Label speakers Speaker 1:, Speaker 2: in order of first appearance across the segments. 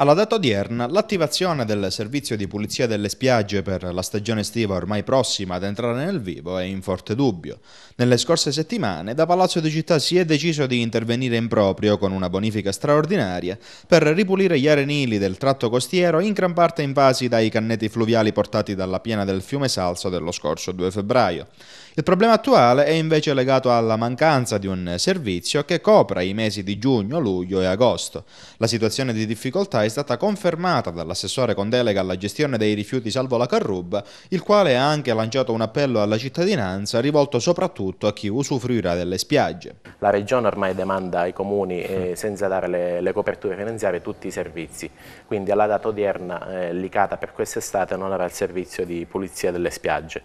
Speaker 1: Alla data odierna, l'attivazione del servizio di pulizia delle spiagge per la stagione estiva ormai prossima ad entrare nel vivo è in forte dubbio. Nelle scorse settimane, da Palazzo di Città si è deciso di intervenire in proprio con una bonifica straordinaria per ripulire gli arenili del tratto costiero in gran parte invasi dai canneti fluviali portati dalla piena del fiume Salso dello scorso 2 febbraio. Il problema attuale è invece legato alla mancanza di un servizio che copra i mesi di giugno, luglio e agosto. La situazione di difficoltà è è stata confermata dall'assessore con delega alla gestione dei rifiuti Salvo la Carrub, il quale ha anche lanciato un appello alla cittadinanza rivolto soprattutto a chi usufruirà delle spiagge.
Speaker 2: La Regione ormai demanda ai comuni, eh, senza dare le, le, coperture finanziarie, tutti i servizi, quindi alla data odierna eh, l'ICATA per quest'estate non avrà il servizio di pulizia delle spiagge.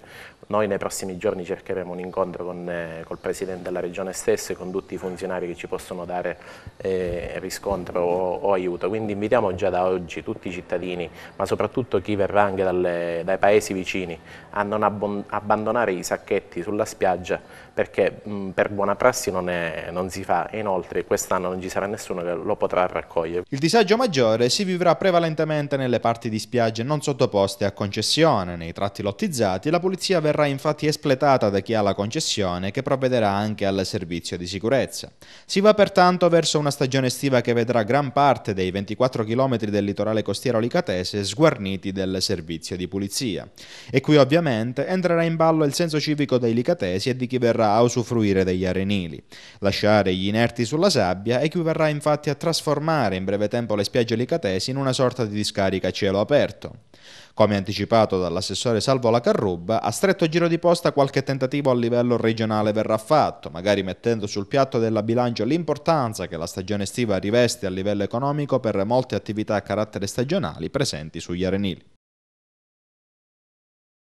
Speaker 2: Noi nei prossimi giorni cercheremo un incontro con eh, col Presidente della Regione stesso e con tutti i funzionari che ci possono dare eh, riscontro o, o, aiuto. Quindi invitiamo già da oggi tutti i cittadini, ma soprattutto chi verrà anche dalle, dai paesi vicini, a non abbandonare i sacchetti sulla spiaggia perché mh, per buona prassi non, è, non si fa e inoltre quest'anno non ci sarà nessuno che lo potrà raccogliere.
Speaker 1: Il disagio maggiore si vivrà prevalentemente nelle parti di spiagge non sottoposte a concessione. Nei tratti lottizzati la polizia verrà verrà infatti espletata da chi ha la concessione che provvederà anche al servizio di sicurezza. Si va pertanto verso una stagione estiva che vedrà gran parte dei 24 km del litorale costiero licatese sguarniti del servizio di pulizia. E qui ovviamente entrerà in ballo il senso civico dei licatesi e di chi verrà a usufruire degli arenili. Lasciare gli inerti sulla sabbia equivarrà infatti a trasformare in breve tempo le spiagge licatesi in una sorta di discarica a cielo aperto. Come anticipato dall'assessore Salvo La a stretto certo giro di posta qualche tentativo a livello regionale verrà fatto, magari mettendo sul piatto della bilancia l'importanza che la stagione estiva riveste a livello economico per molte attività a carattere stagionali presenti sugli arenili.